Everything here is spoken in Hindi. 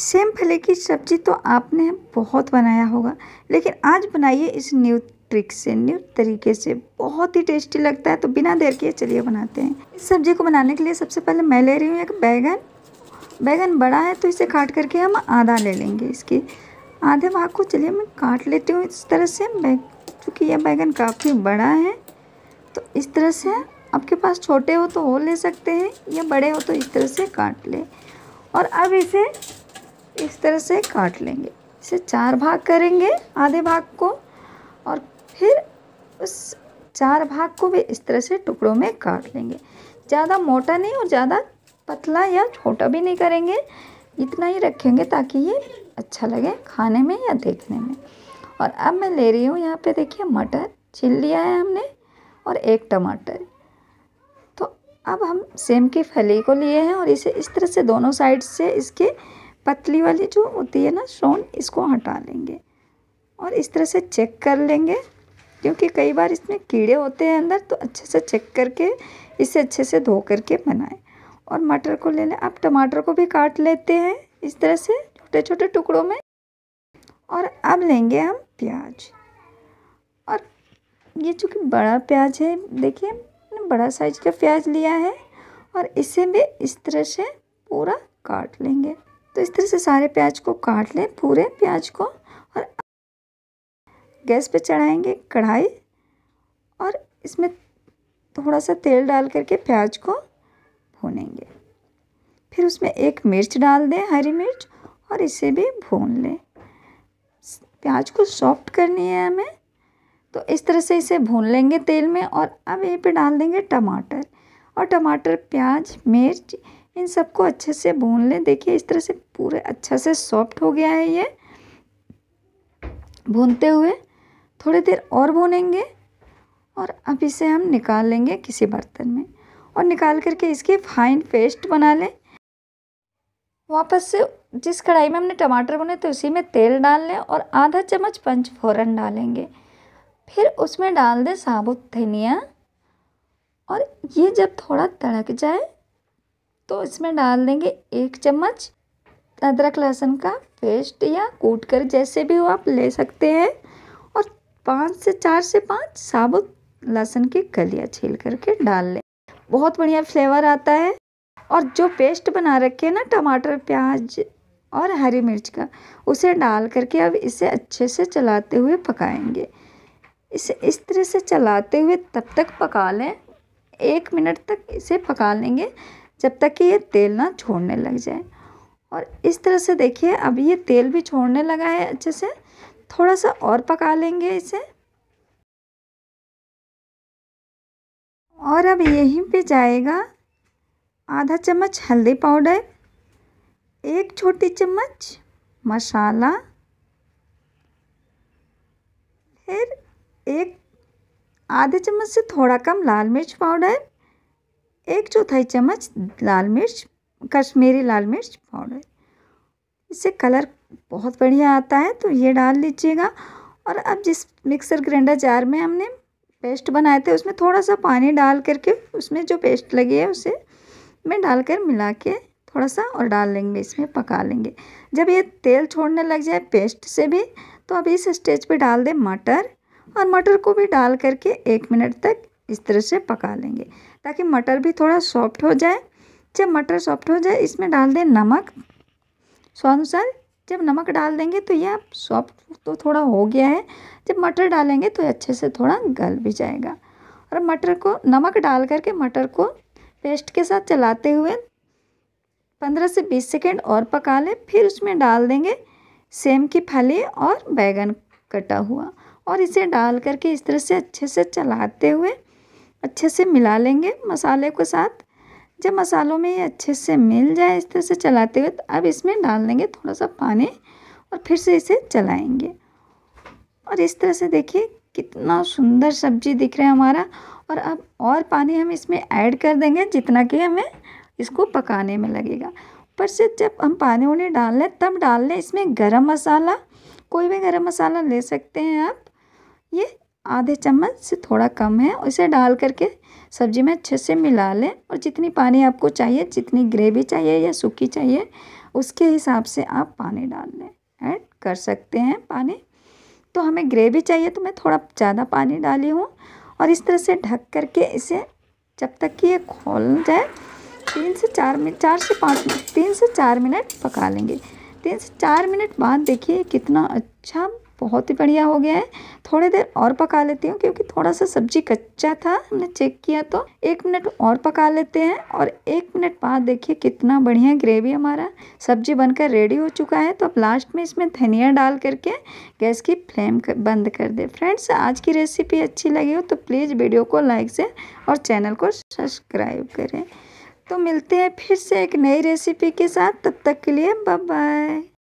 सेम फले की सब्ज़ी तो आपने बहुत बनाया होगा लेकिन आज बनाइए इस न्यू ट्रिक से न्यू तरीके से बहुत ही टेस्टी लगता है तो बिना देर के चलिए बनाते हैं इस सब्ज़ी को बनाने के लिए सबसे पहले मैं ले रही हूँ एक बैगन बैगन बड़ा है तो इसे काट करके हम आधा ले लेंगे इसके आधे भाग को चलिए मैं काट लेती हूँ इस तरह से बैग चूँकि यह बैगन काफ़ी बड़ा है तो इस तरह से आपके पास छोटे हो तो वो ले सकते हैं या बड़े हो तो इस तरह से काट ले और अब इसे इस तरह से काट लेंगे इसे चार भाग करेंगे आधे भाग को और फिर उस चार भाग को भी इस तरह से टुकड़ों में काट लेंगे ज़्यादा मोटा नहीं और ज़्यादा पतला या छोटा भी नहीं करेंगे इतना ही रखेंगे ताकि ये अच्छा लगे खाने में या देखने में और अब मैं ले रही हूँ यहाँ पे देखिए मटर छिल लिया है हमने और एक टमाटर तो अब हम सेम की फली को लिए हैं और इसे इस तरह से दोनों साइड से इसके पतली वाली जो होती है ना सोन इसको हटा लेंगे और इस तरह से चेक कर लेंगे क्योंकि कई बार इसमें कीड़े होते हैं अंदर तो अच्छे से चेक करके इसे अच्छे से धो करके बनाएं और मटर को ले लें आप टमाटर को भी काट लेते हैं इस तरह से छोटे छोटे टुकड़ों में और अब लेंगे हम प्याज और ये चूँकि बड़ा प्याज है देखिए मैंने बड़ा साइज का प्याज लिया है और इसे भी इस तरह से पूरा काट लेंगे तो इस तरह से सारे प्याज को काट लें पूरे प्याज को और गैस पे चढ़ाएंगे कढ़ाई और इसमें थोड़ा सा तेल डाल करके प्याज को भूनेंगे फिर उसमें एक मिर्च डाल दें हरी मिर्च और इसे भी भून लें प्याज को सॉफ्ट करनी है हमें तो इस तरह से इसे भून लेंगे तेल में और अब यहीं पे डाल देंगे टमाटर और टमाटर प्याज मिर्च इन सबको अच्छे से भून लें देखिए इस तरह से पूरे अच्छा से सॉफ्ट हो गया है ये भूनते हुए थोड़ी देर और भूनेंगे और अब इसे हम निकाल लेंगे किसी बर्तन में और निकाल करके इसकी फाइन पेस्ट बना लें वापस से जिस कढ़ाई में हमने टमाटर बुने तो उसी में तेल डाल लें और आधा चम्मच पंच फोरन डालेंगे फिर उसमें डाल दें साबुत धनिया और ये जब थोड़ा तड़क जाए तो इसमें डाल देंगे एक चम्मच अदरक लहसुन का पेस्ट या कूट कर जैसे भी हो आप ले सकते हैं और पाँच से चार से पाँच साबुत लहसुन की कलियाँ छील करके डाल लें बहुत बढ़िया फ्लेवर आता है और जो पेस्ट बना रखे हैं ना टमाटर प्याज और हरी मिर्च का उसे डाल करके अब इसे अच्छे से चलाते हुए पकाएंगे इसे इस तरह से चलाते हुए तब तक पका लें एक मिनट तक इसे पका लेंगे जब तक कि ये तेल ना छोड़ने लग जाए और इस तरह से देखिए अब ये तेल भी छोड़ने लगा है अच्छे से थोड़ा सा और पका लेंगे इसे और अब यहीं पे जाएगा आधा चम्मच हल्दी पाउडर एक छोटी चम्मच मसाला फिर एक आधे चम्मच से थोड़ा कम लाल मिर्च पाउडर एक चौथाई चम्मच लाल मिर्च कश्मीरी लाल मिर्च पाउडर इससे कलर बहुत बढ़िया आता है तो ये डाल लीजिएगा और अब जिस मिक्सर ग्राइंडर जार में हमने पेस्ट बनाए थे उसमें थोड़ा सा पानी डाल करके उसमें जो पेस्ट लगी है उसे में डालकर मिला के थोड़ा सा और डाल लेंगे इसमें पका लेंगे जब ये तेल छोड़ने लग जाए पेस्ट से भी तो अब इस स्टेज पे डाल दें मटर और मटर को भी डाल करके एक मिनट तक इस तरह से पका लेंगे ताकि मटर भी थोड़ा सॉफ्ट हो जाए जब मटर सॉफ्ट हो जाए इसमें डाल दें नमक अनुसार जब नमक डाल देंगे तो यह सॉफ्ट तो थोड़ा हो गया है जब मटर डालेंगे तो अच्छे से थोड़ा गल भी जाएगा और मटर को नमक डाल करके मटर को पेस्ट के साथ चलाते हुए पंद्रह से बीस सेकेंड और पका लें फिर उसमें डाल देंगे सेम की फली और बैगन कटा हुआ और इसे डाल करके इस तरह से अच्छे से चलाते हुए अच्छे से मिला लेंगे मसाले के साथ जब मसालों में ये अच्छे से मिल जाए इस तरह से चलाते हुए तो अब इसमें डाल देंगे थोड़ा सा पानी और फिर से इसे चलाएंगे और इस तरह से देखिए कितना सुंदर सब्जी दिख रहा है हमारा और अब और पानी हम इसमें ऐड कर देंगे जितना कि हमें इसको पकाने में लगेगा पर से जब हम पानी उन्हें डाल लें तब डाल लें इसमें गरम मसाला कोई भी गरम मसाला ले सकते हैं आप ये आधे चम्मच से थोड़ा कम है इसे डाल करके सब्जी में अच्छे से मिला लें और जितनी पानी आपको चाहिए जितनी ग्रेवी चाहिए या सूखी चाहिए उसके हिसाब से आप पानी डाल लें ऐड कर सकते हैं पानी तो हमें ग्रेवी चाहिए तो मैं थोड़ा ज़्यादा पानी डाली हूँ और इस तरह से ढक करके इसे जब तक कि ये खोल जाए तीन से चार मिनट चार से पाँच मिनट तीन से चार मिनट पका लेंगे तीन से चार मिनट बाद देखिए कितना अच्छा बहुत ही बढ़िया हो गया है थोड़ी देर और पका लेती हूँ क्योंकि थोड़ा सा सब्जी कच्चा था हमने चेक किया तो एक मिनट और पका लेते हैं और एक मिनट बाद देखिए कितना बढ़िया ग्रेवी हमारा सब्जी बनकर रेडी हो चुका है तो अब लास्ट में इसमें धनिया डाल करके गैस की फ्लेम कर, बंद कर दे फ्रेंड्स आज की रेसिपी अच्छी लगी हो तो प्लीज़ वीडियो को लाइक से और चैनल को सब्सक्राइब करें तो मिलते हैं फिर से एक नई रेसिपी के साथ तब तक के लिए बाय बाय